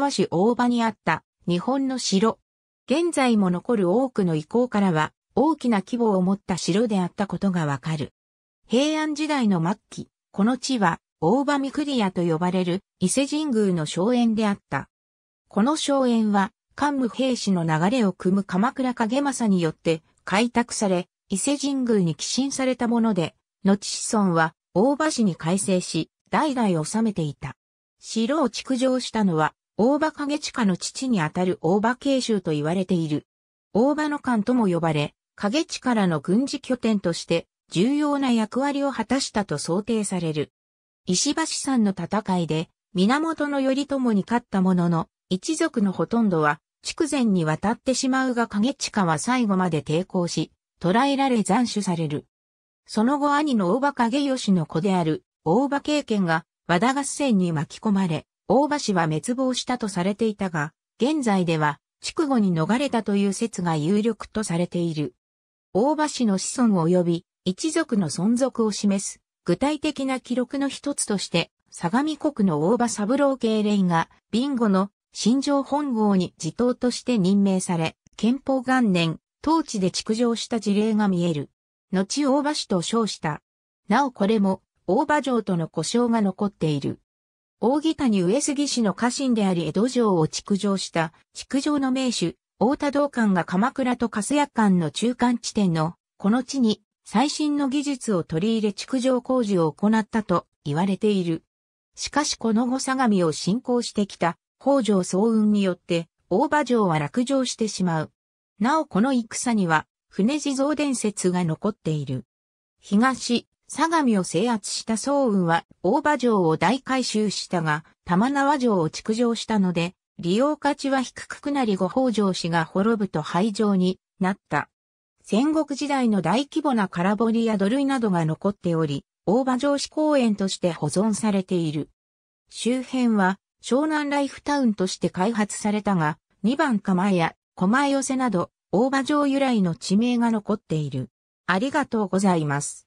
沢市大場にあった日本の城。現在も残る多くの遺構からは大きな規模を持った城であったことがわかる。平安時代の末期、この地は大場御厨と呼ばれる伊勢神宮の荘園であった。この荘園は桓武兵士の流れを組む鎌倉影政によって開拓され、伊勢神宮に寄進されたもので、後子孫は大場市に改正し、代々治めていた。城を築城したのは大場影下の父にあたる大場慶州と言われている。大場の間とも呼ばれ、影らの軍事拠点として重要な役割を果たしたと想定される。石橋山の戦いで源頼朝に勝ったものの、一族のほとんどは筑前に渡ってしまうが影下は最後まで抵抗し、捕らえられ斬首される。その後兄の大場影義の子である大場慶賢が和田合戦に巻き込まれ、大場氏は滅亡したとされていたが、現在では、筑後に逃れたという説が有力とされている。大場氏の子孫及び一族の存続を示す具体的な記録の一つとして、相模国の大場三郎慶連が、ビンゴの新城本郷に自頭として任命され、憲法元年、当地で築城した事例が見える。後大場氏と称した。なおこれも、大場城との故障が残っている。大木谷上杉氏の家臣であり江戸城を築城した、築城の名手、大田道館が鎌倉と粕屋間の中間地点の、この地に最新の技術を取り入れ築城工事を行ったと言われている。しかしこの後相模を信仰してきた北条早雲によって大場城は落城してしまう。なおこの戦には船地蔵伝説が残っている。東、相模を制圧した総雲は大場城を大改修したが、玉縄城を築城したので、利用価値は低くなり五宝城氏が滅ぶと廃城になった。戦国時代の大規模な空堀や土塁などが残っており、大場城市公園として保存されている。周辺は湘南ライフタウンとして開発されたが、2番釜や狛江寄せなど、大場城由来の地名が残っている。ありがとうございます。